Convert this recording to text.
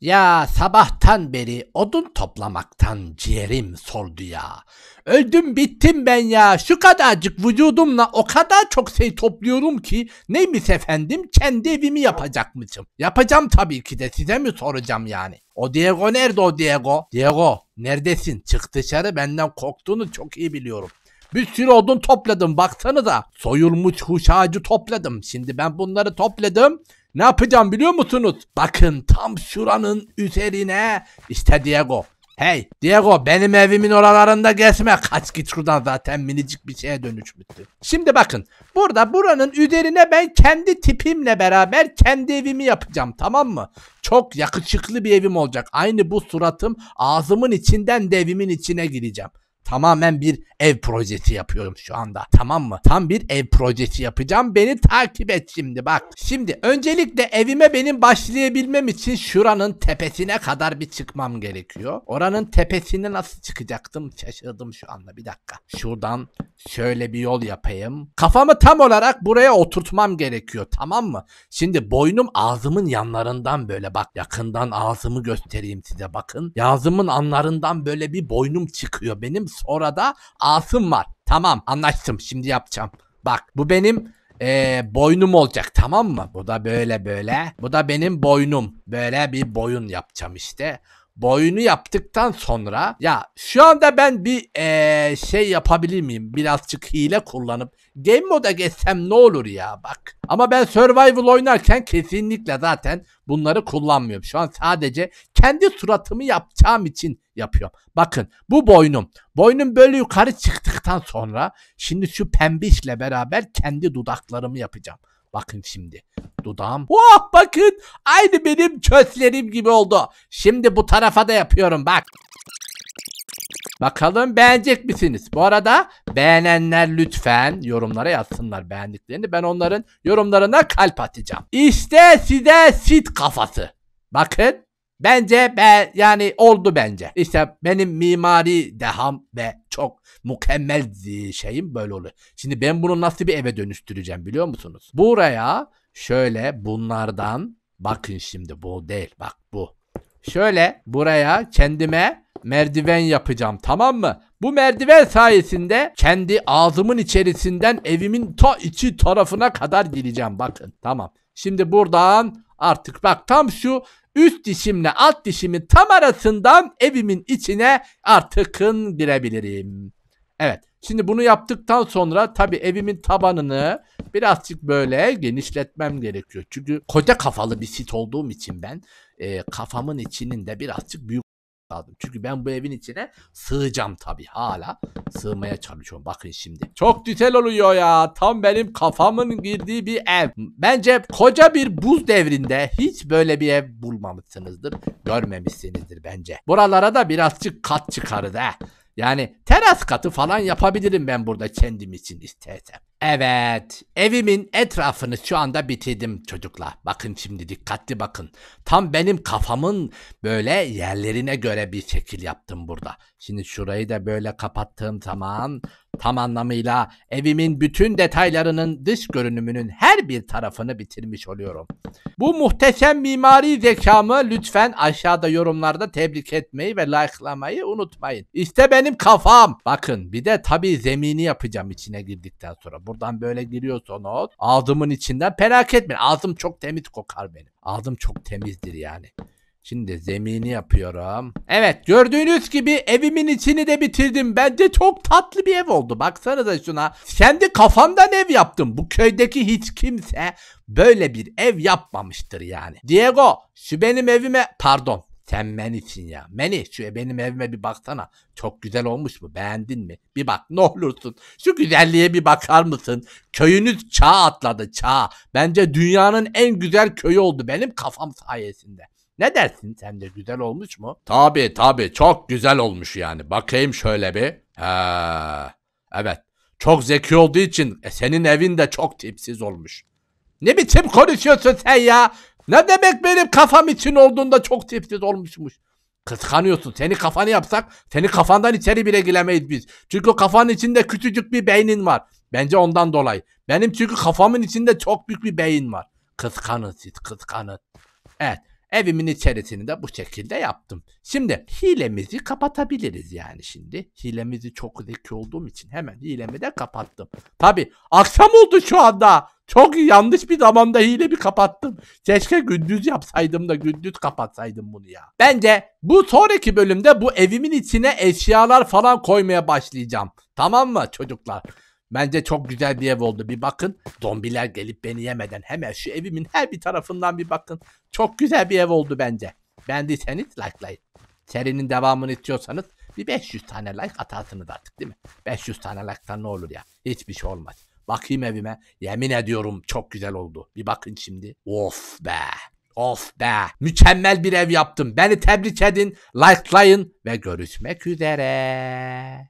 Ya sabahtan beri odun toplamaktan ciğerim soldu ya. Öldüm bittim ben ya. Şu kadarcık vücudumla o kadar çok şey topluyorum ki neymiş efendim kendi evimi yapacakmışım. Yapacağım tabii ki de size mi soracağım yani. O Diego nerede o Diego? Diego neredesin? Çık dışarı benden korktuğunu çok iyi biliyorum. Bir sürü odun topladım baksanıza. Soyulmuş kuş ağacı topladım. Şimdi ben bunları topladım. Ne yapacağım biliyor musunuz? Bakın tam şuranın üzerine işte Diego. Hey Diego benim evimin oralarında gezme. Kaç git şuradan zaten minicik bir şeye dönüşmüştü. Şimdi bakın burada buranın üzerine ben kendi tipimle beraber kendi evimi yapacağım tamam mı? Çok yakışıklı bir evim olacak. Aynı bu suratım ağzımın içinden devimin içine gireceğim. Tamamen bir ev projesi yapıyorum şu anda. Tamam mı? Tam bir ev projesi yapacağım. Beni takip et şimdi bak. Şimdi öncelikle evime benim başlayabilmem için şuranın tepesine kadar bir çıkmam gerekiyor. Oranın tepesine nasıl çıkacaktım? Şaşırdım şu anda. Bir dakika. Şuradan şöyle bir yol yapayım. Kafamı tam olarak buraya oturtmam gerekiyor. Tamam mı? Şimdi boynum ağzımın yanlarından böyle bak. Yakından ağzımı göstereyim size bakın. Ağzımın anlarından böyle bir boynum çıkıyor. Benim orada asım var. Tamam anlaştım şimdi yapacağım. Bak bu benim e, boynum olacak tamam mı? Bu da böyle böyle. Bu da benim boynum. Böyle bir boyun yapacağım işte boyunu yaptıktan sonra ya şu anda ben bir ee, şey yapabilir miyim? Birazcık hile kullanıp game moda geçsem ne olur ya bak. Ama ben survival oynarken kesinlikle zaten bunları kullanmıyorum. Şu an sadece kendi suratımı yapacağım için yapıyorum. Bakın bu boynum. Boynum böyle yukarı çıktıktan sonra şimdi şu pembişle beraber kendi dudaklarımı yapacağım. Bakın şimdi. Dudağım. Oh bakın. Aynı benim çözlerim gibi oldu. Şimdi bu tarafa da yapıyorum bak. Bakalım beğenecek misiniz? Bu arada beğenenler lütfen yorumlara yazsınlar beğendiklerini. Ben onların yorumlarına kalp atacağım. İşte size sit kafası. Bakın Bence be, yani oldu bence. İşte benim mimari deham ve çok mükemmel şeyim böyle oluyor. Şimdi ben bunu nasıl bir eve dönüştüreceğim biliyor musunuz? Buraya şöyle bunlardan bakın şimdi bu değil bak bu. Şöyle buraya kendime merdiven yapacağım tamam mı? Bu merdiven sayesinde kendi ağzımın içerisinden evimin ta içi tarafına kadar gireceğim bakın tamam. Şimdi buradan artık bak tam şu üst dişimle alt dişimi tam arasından evimin içine artık girebilirim. Evet. Şimdi bunu yaptıktan sonra tabi evimin tabanını birazcık böyle genişletmem gerekiyor. Çünkü koca kafalı bir sit olduğum için ben e, kafamın içinin de birazcık büyük lazım. Çünkü ben bu evin içine sığacağım tabi hala. Sığmaya çalışıyorum bakın şimdi. Çok dütel oluyor ya. Tam benim kafamın girdiği bir ev. Bence koca bir buz devrinde hiç böyle bir ev bulmamışsınızdır. Görmemişsinizdir bence. Buralara da birazcık kat çıkarız he. Yani teras katı falan yapabilirim ben burada kendim için istersem. Evet, evimin etrafını şu anda bitirdim çocuklar. Bakın şimdi dikkatli bakın. Tam benim kafamın böyle yerlerine göre bir şekil yaptım burada. Şimdi şurayı da böyle kapattığım zaman Tam anlamıyla evimin bütün detaylarının dış görünümünün her bir tarafını bitirmiş oluyorum. Bu muhteşem mimari zekamı lütfen aşağıda yorumlarda tebrik etmeyi ve likelamayı unutmayın. İşte benim kafam. Bakın bir de tabii zemini yapacağım içine girdikten sonra. Buradan böyle giriyorsunuz. Ağzımın içinden merak etmeyin. Ağzım çok temiz kokar benim. Ağzım çok temizdir yani. Şimdi zemini yapıyorum. Evet gördüğünüz gibi evimin içini de bitirdim. Bence çok tatlı bir ev oldu. Baksanıza şuna. Kendi kafamdan ev yaptım. Bu köydeki hiç kimse böyle bir ev yapmamıştır yani. Diego şu benim evime pardon sen menisin ya. Meni şu benim evime bir baksana. Çok güzel olmuş mu? Beğendin mi? Bir bak ne olursun. Şu güzelliğe bir bakar mısın? Köyünüz çağ atladı çağ. Bence dünyanın en güzel köyü oldu benim kafam sayesinde. Ne dersin sen de güzel olmuş mu? Tabi tabi çok güzel olmuş yani. Bakayım şöyle bir. Ha, evet. Çok zeki olduğu için e, senin evin de çok tipsiz olmuş. Ne biçim konuşuyorsun sen ya? Ne demek benim kafam için olduğunda çok tipsiz olmuşmuş. Kıskanıyorsun. Seni kafanı yapsak seni kafandan içeri bile giremeyiz biz. Çünkü kafanın içinde küçücük bir beynin var. Bence ondan dolayı. Benim çünkü kafamın içinde çok büyük bir beyin var. Kıskanın siz kıskanın. Evet. Evimin içerisini de bu şekilde yaptım. Şimdi hilemizi kapatabiliriz yani şimdi. Hilemizi çok zeki olduğum için hemen hilemi de kapattım. Tabi akşam oldu şu anda. Çok yanlış bir zamanda hilemi kapattım. Keşke gündüz yapsaydım da gündüz kapatsaydım bunu ya. Bence bu sonraki bölümde bu evimin içine eşyalar falan koymaya başlayacağım. Tamam mı çocuklar? Bence çok güzel bir ev oldu. Bir bakın. Zombiler gelip beni yemeden hemen şu evimin her bir tarafından bir bakın. Çok güzel bir ev oldu bence. Beğendiyseniz likelayın. Serinin devamını istiyorsanız bir 500 tane like atarsınız artık değil mi? 500 tane like'tan ne olur ya? Hiçbir şey olmaz. Bakayım evime. Yemin ediyorum çok güzel oldu. Bir bakın şimdi. Of be. Of be. Mükemmel bir ev yaptım. Beni tebrik edin. Likelayın ve görüşmek üzere.